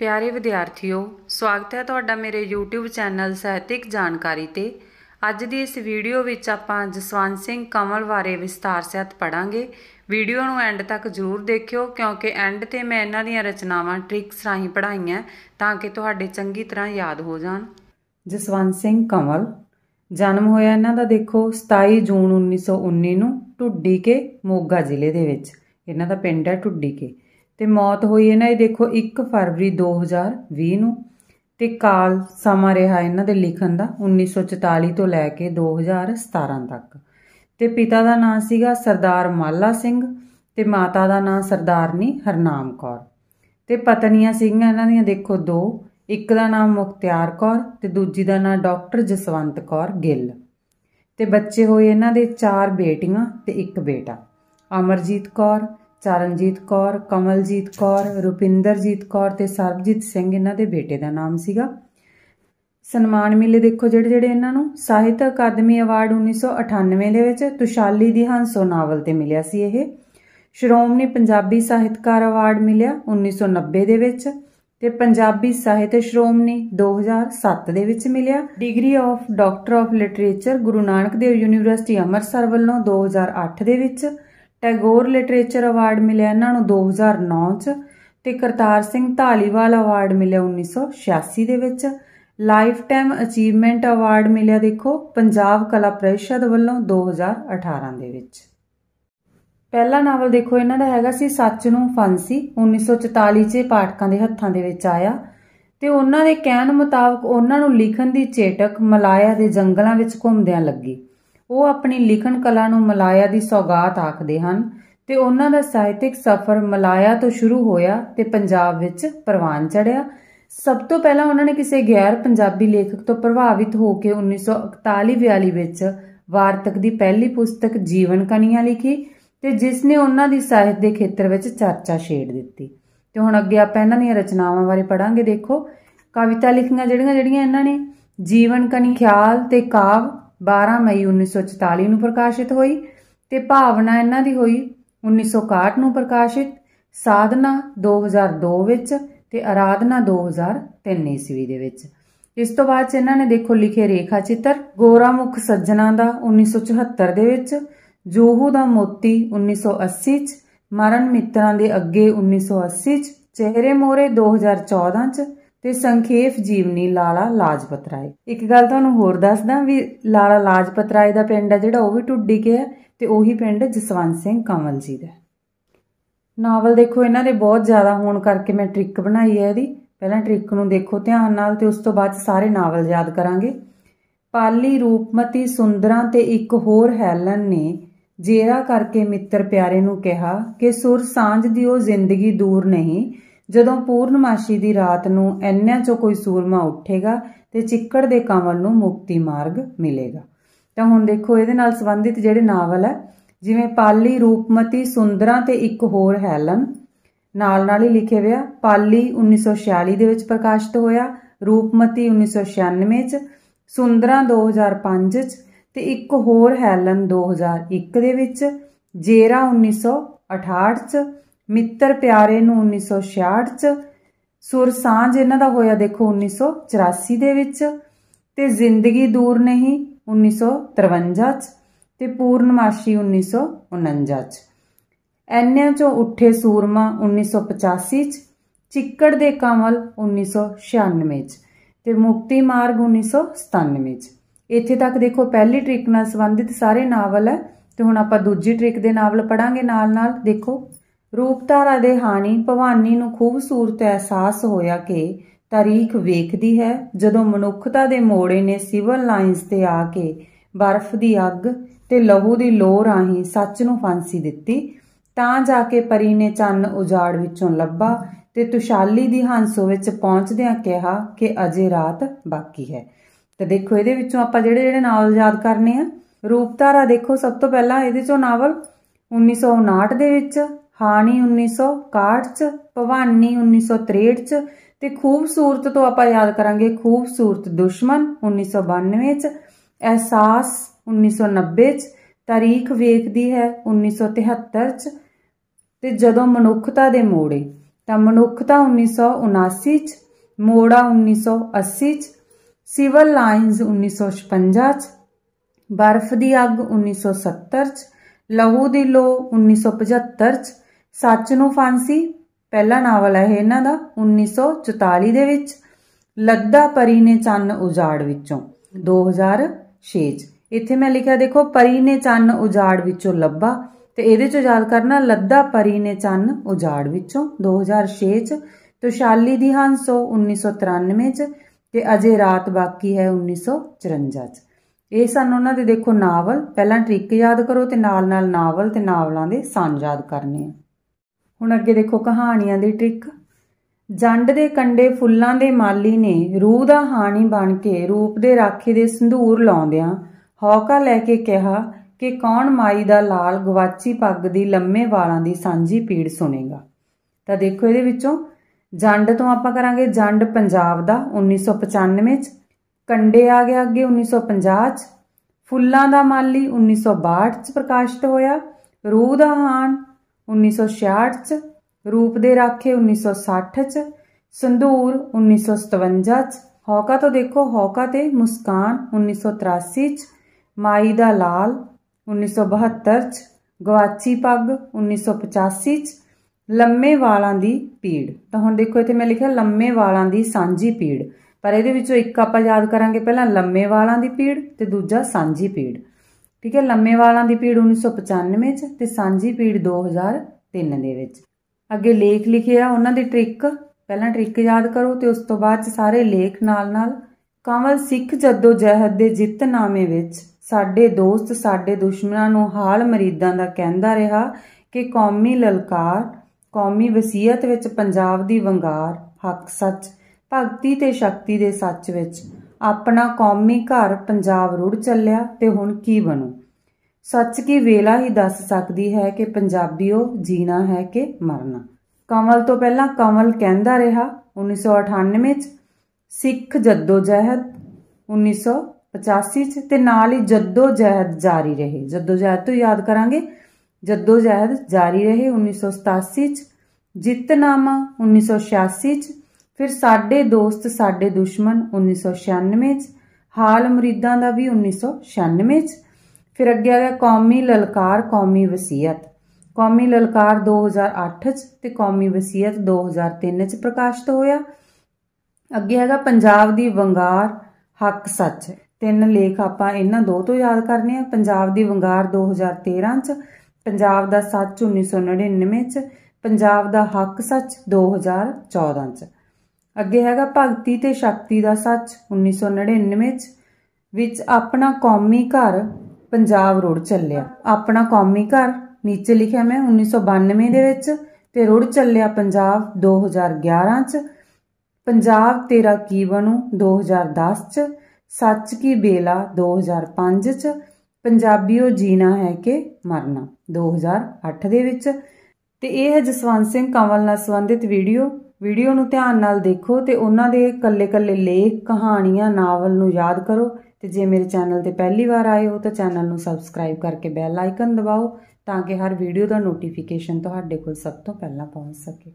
ਪਿਆਰੇ ਵਿਦਿਆਰਥੀਓ ਸਵਾਗਤ ਹੈ ਤੁਹਾਡਾ ਮੇਰੇ YouTube ਚੈਨਲ ਸਹਿਤਿਕ ਜਾਣਕਾਰੀ ਤੇ ਅੱਜ ਦੀ ਇਸ ਵੀਡੀਓ ਵਿੱਚ ਆਪਾਂ ਜਸਵੰਤ ਸਿੰਘ ਕਮਲ ਬਾਰੇ ਵਿਸਤਾਰ ਸਹਿਤ ਪੜਾਂਗੇ ਵੀਡੀਓ ਨੂੰ ਐਂਡ ਤੱਕ ਜ਼ਰੂਰ ਦੇਖਿਓ ਕਿਉਂਕਿ ਐਂਡ ਤੇ ਮੈਂ ਇਹਨਾਂ ਦੀਆਂ ਰਚਨਾਵਾਂ ਟ੍ਰਿਕਸ ਰਾਹੀਂ ਪੜਾਈਆਂ ਤਾਂ ਕਿ ਤੁਹਾਡੇ ਚੰਗੀ ਤਰ੍ਹਾਂ ਯਾਦ ਹੋ ਜਾਣ ਜਸਵੰਤ ਸਿੰਘ ਕਮਲ ਜਨਮ ਹੋਇਆ ਇਹਨਾਂ ਦਾ ਦੇਖੋ 27 ਜੂਨ 1919 ਨੂੰ ਢੁੱਡੀ ਕੇ ਮੋਗਾ ਜ਼ਿਲ੍ਹੇ ਦੇ ਵਿੱਚ ਇਹਨਾਂ ਦਾ ਪਿੰਡ ਹੈ ਢੁੱਡੀ ਕੇ ਤੇ ਮੌਤ ਹੋਈ ਹੈ ਨਾ ਇਹ ਦੇਖੋ 1 ਫਰਵਰੀ 2020 ਨੂੰ ਤੇ ਕਾਲ ਸਮਾਂ ਰਿਹਾ ਇਹਨਾਂ ਦੇ ਲਿਖਣ ਦਾ 1944 ਤੋਂ ਲੈ ਕੇ 2017 ਤੱਕ ਤੇ ਪਿਤਾ ਦਾ ਨਾਮ ਸੀਗਾ ਸਰਦਾਰ ਮਾਲਾ ਸਿੰਘ ਤੇ ਮਾਤਾ ਦਾ ਨਾਮ ਸਰਦਾਰਨੀ ਹਰਨਾਮ ਕੌਰ ਤੇ ਪਤਨੀਆਂ ਸੀਗੀਆਂ ਇਹਨਾਂ ਦੀਆਂ ਦੇਖੋ ਦੋ ਇੱਕ ਦਾ ਨਾਮ ਮੁਖਤਿਆਰ ਕੌਰ ਤੇ ਦੂਜੀ ਦਾ ਨਾਮ ਡਾਕਟਰ ਜਸਵੰਤ ਕੌਰ ਗਿੱਲ ਤੇ ਬੱਚੇ ਹੋਏ ਇਹਨਾਂ ਦੇ ਚਾਰ ਬੇਟੀਆਂ ਤੇ ਇੱਕ ਬੇਟਾ ਅਮਰਜੀਤ ਕੌਰ ਚਰਨਜੀਤ ਕੌਰ ਕਮਲਜੀਤ ਕੌਰ ਰੁਪਿੰਦਰਜੀਤ ਕੌਰ ਤੇ ਸਰਬਜੀਤ ਸਿੰਘ ਇਹਨਾਂ ਦੇ ਬੇਟੇ ਦਾ ਨਾਮ ਸੀਗਾ ਸਨਮਾਨ ਮਿਲੇ ਦੇਖੋ ਜਿਹੜੇ ਜਿਹੜੇ ਇਹਨਾਂ ਨੂੰ ਸਾਹਿਤ ਅਕਾਦਮੀ ਅਵਾਰਡ 1998 ਦੇ ਵਿੱਚ ਤੁਸ਼ਾਲੀ ਦੀ ਹੰਸੋ ਨਾਵਲ ਤੇ ਮਿਲਿਆ ਸੀ ਇਹ ਸ਼੍ਰੋਮਣੀ ਪੰਜਾਬੀ ਸਾਹਿਤਕਾਰ ਅਵਾਰਡ ਮਿਲਿਆ 1990 ਦੇ ਵਿੱਚ ਤੇ ਪੰਜਾਬੀ ਸਾਹਿਤ ਸ਼੍ਰੋਮਣੀ 2007 ਦੇ ਵਿੱਚ ਮਿਲਿਆ degree of doctor of literature Guru Nanak Dev university Amritsar ਵੱਲੋਂ 2008 ਦੇ ਵਿੱਚ ਟੈਗੋਰ ਲਿਟਰੇਚਰ ਅਵਾਰਡ ਮਿਲਿਆ ਇਹਨਾਂ ਨੂੰ 2009 ਚ ਤੇ ਕਰਤਾਰ ਸਿੰਘ ਢਾਲੀਵਾਲ ਅਵਾਰਡ ਮਿਲਿਆ 1986 ਦੇ ਵਿੱਚ ਲਾਈਫ ਟਾਈਮ ਅਚੀਵਮੈਂਟ ਅਵਾਰਡ ਮਿਲਿਆ ਦੇਖੋ ਪੰਜਾਬ ਕਲਾ ਪ੍ਰੀਸ਼ਦ ਵੱਲੋਂ 2018 ਦੇ ਵਿੱਚ ਪਹਿਲਾ ਨਾਵਲ ਦੇਖੋ ਇਹਨਾਂ ਦਾ ਹੈਗਾ ਸੀ ਸੱਚ ਨੂੰ ਫਾਂਸੀ 1944 ਚ ਪਾਠਕਾਂ ਦੇ ਹੱਥਾਂ ਦੇ ਵਿੱਚ ਆਇਆ ਤੇ ਉਹਨਾਂ ਦੇ ਕਹਿਣ ਮੁਤਾਬਕ ਉਹਨਾਂ ਨੂੰ ਲਿਖਣ ਦੀ ਚੇਟਕ ਮਲਾਇਆ ਦੇ ਜੰਗਲਾਂ ਵਿੱਚ ਘੁੰਮਦਿਆਂ ਲੱਗੀ ਉਹ ਆਪਣੀ ਲਿਖਣ ਕਲਾ ਨੂੰ ਮਲਾਇਆ ਦੀ ਸੌਗਾਤ ਆਖਦੇ ਹਨ ਤੇ ਉਹਨਾਂ ਦਾ ਸਾਹਿਤਿਕ ਸਫ਼ਰ ਮਲਾਇਆ ਤੋਂ ਸ਼ੁਰੂ ਹੋਇਆ ਤੇ ਪੰਜਾਬ ਵਿੱਚ ਪ੍ਰਵਾਨ ਚੜਿਆ ਸਭ ਤੋਂ ਪਹਿਲਾਂ ਉਹਨਾਂ ਨੇ ਕਿਸੇ ਗੈਰ ਪੰਜਾਬੀ ਲੇਖਕ ਤੋਂ ਪ੍ਰਭਾਵਿਤ ਹੋ ਕੇ 1941-42 ਵਿੱਚ ਵਾਰਤਕ ਦੀ ਪਹਿਲੀ ਪੁਸਤਕ ਜੀਵਨ ਕਣੀਆਂ ਲਿਖੀ ਤੇ ਜਿਸ ਨੇ ਉਹਨਾਂ ਦੀ ਸਾਹਿਤ ਦੇ ਖੇਤਰ ਵਿੱਚ ਚਰਚਾ ਛੇੜ ਦਿੱਤੀ ਤੇ ਹੁਣ ਅੱਗੇ ਆਪਾਂ ਇਹਨਾਂ ਦੀਆਂ ਰਚਨਾਵਾਂ ਬਾਰੇ ਪੜਾਂਗੇ ਦੇਖੋ ਕਵਿਤਾ ਲਿਖੀਆਂ ਜਿਹੜੀਆਂ ਜਿਹੜੀਆਂ ਇਹਨਾਂ ਨੇ ਜੀਵਨ ਕਣੀ ਖਿਆਲ ਤੇ ਕਾਵ 12 ਮਈ 1944 ਨੂੰ ਪ੍ਰਕਾਸ਼ਿਤ ਹੋਈ ਤੇ ਭਾਵਨਾ ਇਹਨਾਂ ਦੀ ਹੋਈ 1961 ਨੂੰ ਪ੍ਰਕਾਸ਼ਿਤ ਸਾਧਨਾ 2002 ਵਿੱਚ ਤੇ ਆਰਾਧਨਾ 2003 ਈਸਵੀ ਦੇ ਵਿੱਚ ਇਸ ਤੋਂ ਬਾਅਦ ਇਹਨਾਂ ਨੇ ਦੇਖੋ ਲਿਖੇ ਰੇਖਾ ਚਿੱਤਰ ਗੋਰਾਮੁਖ ਸੱਜਣਾ ਦਾ 1974 ਦੇ ਵਿੱਚ ਜੋਹੂ ਦਾ ਮੋਤੀ 1980 ਚ ਮਰਨ ਮਿੱਤਰਾਂ ਦੇ ਅੱਗੇ 1980 ਚ ਚਿਹਰੇ ਮੋਰੇ 2014 ਚ ਤੇ ਸੰਖੇਪ ਜੀਵਨੀ ਲਾਲਾ ਲਾਜਪਤ ਰਾਏ ਇੱਕ ਗੱਲ ਤੁਹਾਨੂੰ ਹੋਰ ਦੱਸਦਾ ਵੀ ਲਾਲਾ ਲਾਜਪਤ ਰਾਏ ਦਾ ਪਿੰਡ ਹੈ ਜਿਹੜਾ ਉਹ ਵੀ ਟੁੱਡੀ ਕੇ ਹੈ ਤੇ ਉਹੀ ਪਿੰਡ ਜਸਵੰਤ ਸਿੰਘ ਕਮਲ ਜੀ ਦਾ ਨਾਵਲ ਦੇਖੋ ਇਹਨਾਂ ਦੇ ਬਹੁਤ ਜ਼ਿਆਦਾ ਹੋਣ ਕਰਕੇ ਮੈਂ ਟ੍ਰਿਕ ਬਣਾਈ ਹੈ ਇਹਦੀ ਪਹਿਲਾਂ ਟ੍ਰਿਕ ਨੂੰ ਦੇਖੋ ਧਿਆਨ ਨਾਲ ਤੇ ਉਸ ਤੋਂ ਬਾਅਦ ਸਾਰੇ ਨਾਵਲ ਯਾਦ ਕਰਾਂਗੇ ਪਾਲੀ ਰੂਪਮਤੀ ਸੁੰਦਰਾਂ ਤੇ ਇੱਕ ਹੋਰ ਹੈਲਨ ਨੇ ਜੇਰਾ ਕਰਕੇ ਮਿੱਤਰ ਪਿਆਰੇ ਨੂੰ ਕਿਹਾ ਕਿ ਸੁਰ ਸਾਂਝ ਦੀ ਉਹ ਜ਼ਿੰਦਗੀ ਦੂਰ ਨਹੀਂ ਜਦੋਂ ਪੂਰਨਮਾਸ਼ੀ ਦੀ ਰਾਤ ਨੂੰ ਐਨਿਆਂ 'ਚੋਂ ਕੋਈ ਸੂਰਮਾ ਉੱਠੇਗਾ ਤੇ ਚਿੱਕੜ ਦੇ ਕਮਲ ਨੂੰ ਮੁਕਤੀ ਮਾਰਗ ਮਿਲੇਗਾ ਤਾਂ ਹੁਣ ਦੇਖੋ ਇਹਦੇ ਨਾਲ ਸੰਬੰਧਿਤ ਜਿਹੜੇ ਨਾਵਲ ਹੈ ਜਿਵੇਂ ਪਾਲੀ ਰੂਪਮਤੀ ਸੁੰਦਰਾ ਤੇ ਇੱਕ ਹੋਰ ਹੈਲਨ ਨਾਲ ਨਾਲ ਹੀ ਲਿਖੇ ਹੋਇਆ ਪਾਲੀ 1946 ਦੇ ਵਿੱਚ ਪ੍ਰਕਾਸ਼ਿਤ ਹੋਇਆ ਰੂਪਮਤੀ 1996 ਚ ਸੁੰਦਰਾ 2005 ਚ ਤੇ ਇੱਕ ਹੋਰ ਹੈਲਨ 2001 ਦੇ ਵਿੱਚ ਜੇਰਾ 1968 ਚ ਮਿੱਤਰ ਪਿਆਰੇ ਨੂੰ 1966 ਚ ਸੁਰ ਸਾਂਝ ਇਹਨਾਂ ਦਾ ਹੋਇਆ ਦੇਖੋ 1984 ਦੇ ਵਿੱਚ ਤੇ ਜ਼ਿੰਦਗੀ ਦੂਰ ਨਹੀਂ 1953 ਚ ਤੇ ਪੂਰਨਮਾਸ਼ੀ 1949 ਚ ਐਨਿਆਂ ਚੋਂ ਉੱਠੇ ਸੂਰਮਾ 1985 ਚ ਚਿੱਕੜ ਦੇ ਕਮਲ 1996 ਚ ਤੇ ਮੁਕਤੀ ਮਾਰਗ 1997 ਚ ਇੱਥੇ ਤੱਕ ਦੇਖੋ ਪਹਿਲੀ ਟ੍ਰਿਕ ਨਾਲ ਸੰਬੰਧਿਤ ਸਾਰੇ ਨਾਵਲ ਹੈ ਤੇ ਹੁਣ ਆਪਾਂ ਦੂਜੀ ਟ੍ਰਿਕ ਦੇ ਨਾਵਲ ਪੜਾਂਗੇ ਨਾਲ ਨਾਲ ਦੇਖੋ ਰੂਪਧਾਰਾ ਦੇ ਹਾਣੀ ਭਵਾਨੀ ਨੂੰ ਖੂਬਸੂਰਤ ਅਹਿਸਾਸ ਹੋਇਆ ਕਿ ਤਾਰੀਖ ਵੇਖਦੀ ਹੈ ਜਦੋਂ ਮਨੁੱਖਤਾ ਦੇ ਮੋੜੇ ਨੇ ਸਿਵਲ ਲਾਈਨਸ ਤੇ ਆ ਕੇ ਬਰਫ਼ ਦੀ ਅੱਗ ਤੇ ਲਹੂ ਦੀ ਲੋਹ ਰਾਹੀਂ ਸੱਚ ਨੂੰ ਫਾਂਸੀ ਦਿੱਤੀ ਤਾਂ ਜਾ ਕੇ ਪਰੀ ਨੇ ਚੰਨ ਉਜਾੜ ਵਿੱਚੋਂ ਲੱਭਾ ਤੇ ਤੁਸ਼ਾਲੀ ਦੀ ਹੰਸੋ ਵਿੱਚ ਪਹੁੰਚਦਿਆਂ ਕਿਹਾ ਕਿ ਅਜੇ ਰਾਤ ਬਾਕੀ ਹੈ ਤੇ ਦੇਖੋ ਇਹਦੇ ਵਿੱਚੋਂ ਆਪਾਂ ਜਿਹੜੇ ਜਿਹੜੇ ਨਾਵਲ ਯਾਦ ਕਰਨੇ ਆ ਰੂਪਧਾਰਾ ਦੇਖੋ ਸਭ ਤੋਂ ਪਹਿਲਾਂ ਇਹਦੇ ਚੋਂ ਨਾਵਲ 1959 ਦੇ ਵਿੱਚ ਹਾਣੀ 1961 ਚ ਭਵਾਨੀ 1963 ਚ ਤੇ ਖੂਬਸੂਰਤ ਤੋਂ ਆਪਾਂ ਯਾਦ ਕਰਾਂਗੇ ਖੂਬਸੂਰਤ ਦੁਸ਼ਮਨ 1992 ਚ ਅਹਿਸਾਸ 1990 ਚ ਤਾਰੀਖ ਵੇਖਦੀ ਹੈ 1973 ਚ ਤੇ ਜਦੋਂ ਮਨੁੱਖਤਾ ਦੇ ਮੋੜੇ ਤਾਂ ਮਨੁੱਖਤਾ 1979 ਚ ਮੋੜਾ 1980 ਚ ਸਿਵਲ ਲਾਈਨਸ 1956 ਚ ਬਰਫ਼ ਦੀ ਅੱਗ 1970 ਚ ਲਹੂ ਦੀ ਲੋ 1975 ਚ ਸੱਚ ਨੂੰ ਫਾਂਸੀ ਪਹਿਲਾ ਨਾਵਲ ਹੈ ਇਹਨਾਂ ਦਾ 1944 ਦੇ ਵਿੱਚ ਲੱਦਾ ਪਰੀ ਨੇ ਚੰਨ ਉਜਾੜ ਵਿੱਚੋਂ 2006 ਚ ਇੱਥੇ ਮੈਂ ਲਿਖਿਆ ਦੇਖੋ ਪਰੀ ਨੇ ਚੰਨ ਉਜਾੜ ਵਿੱਚੋਂ ਲੱਭਾ ਤੇ ਇਹਦੇ ਚੋਂ ਯਾਦ ਕਰਨਾ ਲੱਦਾ ਪਰੀ ਨੇ ਚੰਨ ਉਜਾੜ ਵਿੱਚੋਂ 2006 ਚ ਤੁਸ਼ਾਲੀ ਦੀ ਹੰਸੋ 1993 ਚ ਤੇ ਅਜੇ ਰਾਤ ਬਾਕੀ ਹੈ 1954 ਚ ਇਹ ਸਨ ਉਹਨਾਂ ਦੇ ਦੇਖੋ ਨਾਵਲ ਪਹਿਲਾਂ ਟ੍ਰਿਕ ਯਾਦ ਕਰੋ ਤੇ ਨਾਲ ਨਾਲ ਨਾਵਲ ਤੇ ਨਾਵਲਾਂ ਦੇ ਸਨ ਯਾਦ ਕਰਨੇ ਆ ਹੁਣ ਅੱਗੇ ਦੇਖੋ ਕਹਾਣੀਆਂ ਦੀ ਟ੍ਰਿਕ ਜੰਡ ਦੇ ਕੰਡੇ ਫੁੱਲਾਂ ਦੇ ਮਾਲੀ ਨੇ ਰੂਹ ਦਾ ਹਾਣੀ ਬਣ ਕੇ ਰੂਪ ਦੇ ਰਾਖੇ ਦੇ ਸੰਧੂਰ ਲਾਉਂਦਿਆਂ ਹੌਕਾ ਲੈ ਕੇ ਕਿਹਾ ਕਿ ਕੌਣ ਮਾਈ ਦਾ ਲਾਲ ਗਵਾਚੀ ਪੱਗ ਦੀ ਲੰਮੇ ਵਾਲਾਂ ਦੀ ਸਾਂਝੀ ਪੀੜ ਸੁਣੇਗਾ ਤਾਂ ਦੇਖੋ ਇਹਦੇ ਵਿੱਚੋਂ ਜੰਡ ਤੋਂ ਆਪਾਂ ਕਰਾਂਗੇ ਜੰਡ ਪੰਜਾਬ ਦਾ 1995 ਚ ਕੰਡੇ ਆ ਗਿਆ ਅੱਗੇ 1950 ਚ ਫੁੱਲਾਂ ਦਾ ਮਾਲੀ 1962 ਚ ਪ੍ਰਕਾਸ਼ਿਤ ਹੋਇਆ ਰੂਹ ਦਾ ਹਾਣ 1966 ਚ ਰੂਪ ਦੇ ਰਾਖੇ 1960 ਚ ਸੰਧੂਰ 1957 ਚ ਹੌਕਾ ਤੋਂ ਦੇਖੋ ਹੌਕਾ ਤੇ ਮੁਸਕਾਨ 1983 ਚ ਮਾਈ ਦਾ ਲਾਲ 1972 ਚ ਗਵਾਚੀ ਪੱਗ 1985 ਚ ਲੰਮੇ ਵਾਲਾਂ ਦੀ ਪੀੜ ਤਾਂ ਹੁਣ ਦੇਖੋ ਇੱਥੇ ਮੈਂ ਲਿਖਿਆ ਲੰਮੇ ਵਾਲਾਂ ਦੀ ਸਾਂਝੀ ਪੀੜ ਪਰ ਇਹਦੇ ਵਿੱਚੋਂ ਇੱਕ ਆਪਾਂ ਯਾਦ ਕਰਾਂਗੇ ਪਹਿਲਾਂ ਲੰਮੇ ਵਾਲਾਂ ਦੀ ਪੀੜ ਤੇ ਦੂਜਾ ਸਾਂਝੀ ਪੀੜ ਠੀਕ ਹੈ ਲੰਮੇ ਵਾਲਾਂ ਦੀ ਪੀੜ 1995 ਚ ਤੇ ਸਾਂਝੀ ਪੀੜ 2003 ਦੇ ਵਿੱਚ ਅੱਗੇ ਲੇਖ ਲਿਖਿਆ ਉਹਨਾਂ ਦੇ ਟ੍ਰਿਕ ਪਹਿਲਾਂ ਟ੍ਰਿਕ ਯਾਦ ਕਰੋ ਤੇ ਉਸ ਤੋਂ ਬਾਅਦ ਸਾਰੇ ਲੇਖ ਨਾਲ-ਨਾਲ ਕਮਲ ਸਿੱਖ ਜਦੋਂ ਜਹਦ ਦੇ ਜਿੱਤ ਨਾਮੇ ਵਿੱਚ ਸਾਡੇ ਦੋਸਤ ਸਾਡੇ ਦੁਸ਼ਮਣਾਂ ਨੂੰ ਹਾਲ ਮਰੀਦਾਂ ਦਾ ਕਹਿੰਦਾ ਰਿਹਾ ਕਿ ਕੌਮੀ ਲਲਕਾਰ ਕੌਮੀ ਵਸੀਅਤ ਵਿੱਚ ਪੰਜਾਬ ਦੀ ਵੰਗਾਰ ਹੱਕ ਸੱਚ ਭਗਤੀ ਤੇ ਸ਼ਕਤੀ ਦੇ ਸੱਚ ਵਿੱਚ ਆਪਣਾ ਕੌਮੀ ਘਰ ਪੰਜਾਬ ਰੁੜ ਚੱਲਿਆ ਤੇ ਹੁਣ ਕੀ ਬਣੂ ਸੱਚ ਕੀ ਵੇਲਾ ਹੀ ਦੱਸ ਸਕਦੀ ਹੈ ਕਿ ਪੰਜਾਬੀਓ ਜੀਣਾ ਹੈ ਕਿ ਮਰਨਾ ਕਮਲ ਤੋਂ ਪਹਿਲਾਂ ਕਮਲ ਕਹਿੰਦਾ ਰਿਹਾ 1998 ਵਿੱਚ ਸਿੱਖ ਜਹਿਦ 1985 ਚ ਤੇ ਨਾਲ ਹੀ ਜਹਿਦ ਜਾਰੀ ਰਹੇ ਜਹਿਦ ਤੋਂ ਯਾਦ ਕਰਾਂਗੇ ਜਹਿਦ ਜਾਰੀ ਰਹੇ 1987 ਚ ਜਿੱਤਨਾਮਾ 1986 ਚ ਫਿਰ ਸਾਡੇ ਦੋਸਤ ਸਾਡੇ ਦੁਸ਼ਮਣ 1996 ਚ ਹਾਲ ਮਰੀਦਾਂ ਦਾ ਵੀ 1996 ਚ ਫਿਰ ਅੱਗੇ ਆ ਗਿਆ ਕੌਮੀ ਲਲਕਾਰ ਕੌਮੀ ਵਸੀਅਤ ਕੌਮੀ ਲਲਕਾਰ 2008 ਚ ਤੇ ਕੌਮੀ ਵਸੀਅਤ 2003 ਚ ਪ੍ਰਕਾਸ਼ਿਤ ਹੋਇਆ ਅੱਗੇ ਹੈਗਾ ਪੰਜਾਬ ਦੀ ਵੰਗਾਰ ਹੱਕ ਸੱਚ ਤਿੰਨ ਲੇਖ ਆਪਾਂ ਇਹਨਾਂ ਦੋ ਤੋਂ ਯਾਦ ਕਰਨੇ ਆ ਪੰਜਾਬ ਦੀ ਵੰਗਾਰ 2013 ਚ ਪੰਜਾਬ ਦਾ ਸੱਚ 1999 ਚ ਪੰਜਾਬ ਦਾ ਹੱਕ ਸੱਚ 2014 ਚ ਅੱਗੇ ਹੈਗਾ ਭਗਤੀ ਤੇ ਸ਼ਕਤੀ ਦਾ ਸੱਚ 1999 ਚ ਵਿੱਚ ਆਪਣਾ ਕੌਮੀ ਘਰ ਪੰਜਾਬ ਰੋਡ ਚੱਲਿਆ ਆਪਣਾ ਕੌਮੀ ਘਰ ਨੀਚੇ ਲਿਖਿਆ ਮੈਂ 1992 ਦੇ ਵਿੱਚ ਤੇ ਰੋਡ ਚੱਲਿਆ ਪੰਜਾਬ 2011 ਚ ਪੰਜਾਬ ਤੇਰਾ ਕੀ ਬਣੂ 2010 ਚ ਸੱਚ ਕੀ ਬੇਲਾ 2005 ਚ ਪੰਜਾਬੀਓ ਜੀਣਾ ਹੈ ਕਿ ਮਰਨਾ 2008 ਦੇ ਵਿੱਚ ਤੇ ਇਹ ਹੈ ਜਸਵੰਤ ਸਿੰਘ ਕੰਵਲ ਨਾਲ ਸੰਬੰਧਿਤ ਵੀਡੀਓ ਵੀਡੀਓ ਨੂੰ ਧਿਆਨ ਨਾਲ ਦੇਖੋ ਤੇ ਉਹਨਾਂ ਦੇ ਕੱਲੇ-ਕੱਲੇ ਲੇਖ ਕਹਾਣੀਆਂ ਨਾਵਲ ਨੂੰ ਯਾਦ ਕਰੋ ਤੇ ਜੇ ਮੇਰੇ ਚੈਨਲ ਤੇ ਪਹਿਲੀ ਵਾਰ ਆਏ ਹੋ ਤਾਂ ਚੈਨਲ ਨੂੰ ਸਬਸਕ੍ਰਾਈਬ ਕਰਕੇ ਬੈਲ ਆਈਕਨ ਦਬਾਓ ਤਾਂ ਕਿ ਹਰ ਵੀਡੀਓ ਦਾ ਨੋਟੀਫਿਕੇਸ਼ਨ ਤੁਹਾਡੇ ਕੋਲ ਸਭ ਤੋਂ ਪਹਿਲਾਂ ਪਹੁੰਚ ਸਕੇ